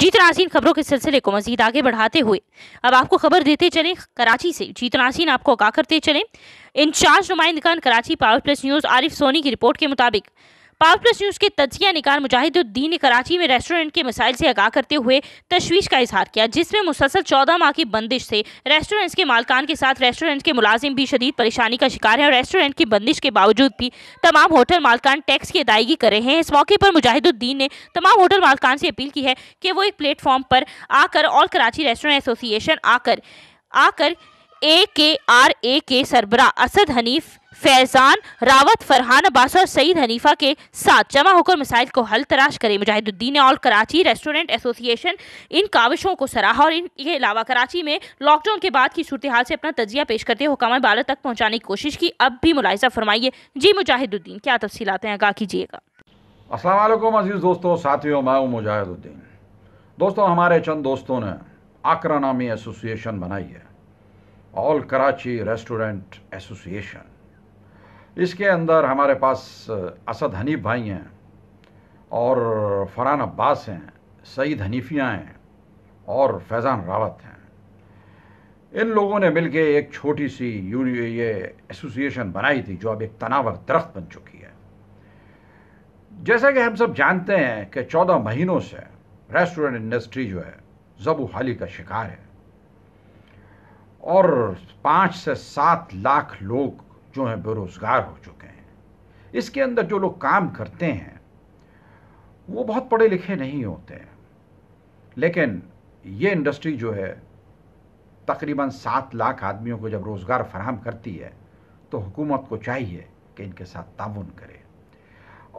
जीत नासीन खबरों के सिलसिले को मजीद आगे बढ़ाते हुए अब आपको खबर देते चले कराची से जीत नासीन आपको आगा करते चले इंचार्ज नुमाइंदान Karachi Power Plus News Arif Soni की रिपोर्ट के मुताबिक प्लस न्यूज़ के तजिया निकार मुजाहिदुद्दीन ने कराची में रेस्टोरेंट के मिसाइल से आगाह करते हुए तशवीश का इजहार किया जिसमें मुसलसल चौदह माह की बंदिश से रेस्टोरेंट्स के मालकान के साथ रेस्टोरेंट के मुलाजिम भी शदीद परेशानी का शिकार है और रेस्टोरेंट की बंदिश के बावजूद भी तमाम होटल मालकान टैक्स की अदायगी कर रहे हैं इस मौके पर मुजाहिदुद्दीन ने तमाम होटल मालकान से अपील की है कि वो एक प्लेटफॉर्म पर आकर ऑल कराची रेस्टोरेंट एसोसिएशन आकर आकर ए के आर ए के सरबरा असद हनीफ फैजान रावत फरहान अब्बास और सईद हनीफा के साथ जमा होकर मिसाइल को हल तराश करे मुजाहिदुद्दीन और कराची रेस्टोरेंट एसोसिएशन इन काविशों को सराहा और इनके अलावा कराची में लॉकडाउन के बाद की सूरत हाल से अपना तजिया पेश करते हुकाम बाला तक पहुँचाने की कोशिश की अब भी मुलायजा फरमाइए जी मुजाहिदुद्दीन क्या तफसी हैं आगा कीजिएगा असलम अजीज़ दोस्तों साथियों मैं मुजाहिदुद्दीन दोस्तों हमारे चंद दोस्तों ने आकरा नामी एसोसिएशन बनाई है ऑल कराची रेस्टोरेंट एसोसिएशन इसके अंदर हमारे पास असद हनीफ भाई हैं और फरहान अब्बास हैं सईद हनीफियाँ हैं और फैज़ान रावत हैं इन लोगों ने मिलके एक छोटी सी ये एसोसिएशन बनाई थी जो अब एक तनावर दरख्त बन चुकी है जैसा कि हम सब जानते हैं कि चौदह महीनों से रेस्टोरेंट इंडस्ट्री जो है जबू हाली का शिकार है और पाँच से सात लाख लोग जो हैं बेरोज़गार हो चुके हैं इसके अंदर जो लोग काम करते हैं वो बहुत पढ़े लिखे नहीं होते हैं लेकिन ये इंडस्ट्री जो है तकरीबन सात लाख आदमियों को जब रोज़गार फराहम करती है तो हुकूमत को चाहिए कि इनके साथ ताउन करे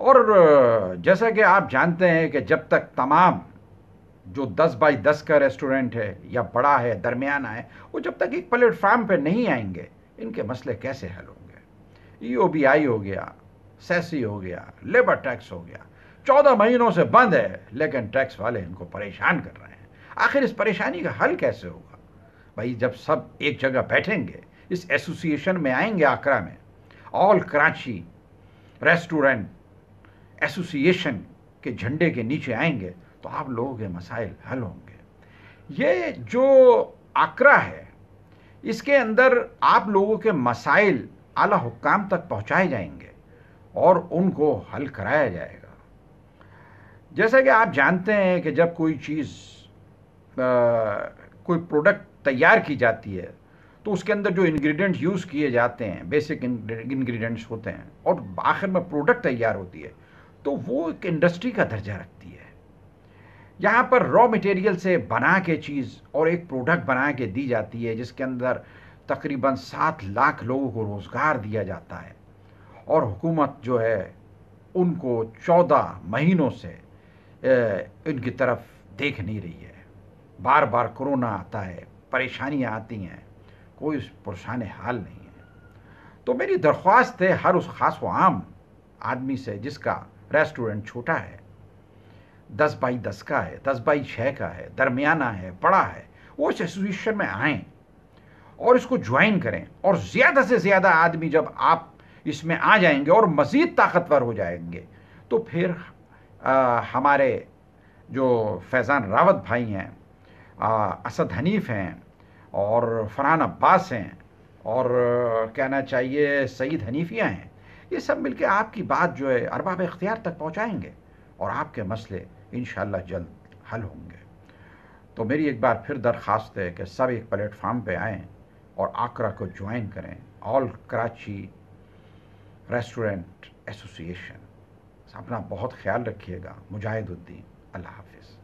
और जैसा कि आप जानते हैं कि जब तक तमाम जो 10 बाई 10 का रेस्टोरेंट है या बड़ा है दरमियाना है वो जब तक एक प्लेटफार्म पे नहीं आएंगे इनके मसले कैसे हल होंगे ईओबीआई e हो गया सेसी हो गया लेबर टैक्स हो गया चौदह महीनों से बंद है लेकिन टैक्स वाले इनको परेशान कर रहे हैं आखिर इस परेशानी का हल कैसे होगा भाई जब सब एक जगह बैठेंगे इस एसोसिएशन में आएंगे आकरा में ऑल कराची रेस्टोरेंट एसोसिएशन के झंडे के नीचे आएंगे तो आप लोगों के मसाइल हल होंगे ये जो आकरा है इसके अंदर आप लोगों के मसाइल आला हुक्काम तक पहुंचाए जाएंगे और उनको हल कराया जाएगा जैसा कि आप जानते हैं कि जब कोई चीज़ कोई प्रोडक्ट तैयार की जाती है तो उसके अंदर जो इंग्रेडिएंट्स यूज़ किए जाते हैं बेसिक इंग्रेडिएंट्स होते हैं और आखिर में प्रोडक्ट तैयार होती है तो वो एक इंडस्ट्री का दर्जा रखती है यहाँ पर रॉ मटेरियल से बना के चीज़ और एक प्रोडक्ट बना के दी जाती है जिसके अंदर तकरीबन सात लाख लोगों को रोज़गार दिया जाता है और हुकूमत जो है उनको चौदह महीनों से इनकी तरफ देख नहीं रही है बार बार कोरोना आता है परेशानियाँ आती हैं कोई परेशान हाल नहीं है तो मेरी दरख्वास्त है हर उस ख़ास व आम आदमी से जिसका रेस्टोरेंट छोटा है दस बाई दस का है दस बाई छः का है दरमियाना है बड़ा है वो इस एसोसिएशन में आएँ और इसको ज्वाइन करें और ज़्यादा से ज़्यादा आदमी जब आप इसमें आ जाएंगे और मज़ीद ताकतवर हो जाएंगे तो फिर आ, हमारे जो फैज़ान रावत भाई हैं असद हनीफ हैं और फरहान अब्बास हैं और कहना चाहिए सईद हनीफिया हैं ये सब मिलके आपकी बात जो है अरबाब इख्तियार तक पहुंचाएंगे और आपके मसले इन जल्द हल होंगे तो मेरी एक बार फिर दरख्वास्त है कि सब एक प्लेटफार्म पे आएँ और आकरा को ज्वाइन करें ऑल कराची रेस्टोरेंट एसोसिएशन अपना बहुत ख्याल रखिएगा मुजाहिदुद्दीन अल्लाह हाफिज़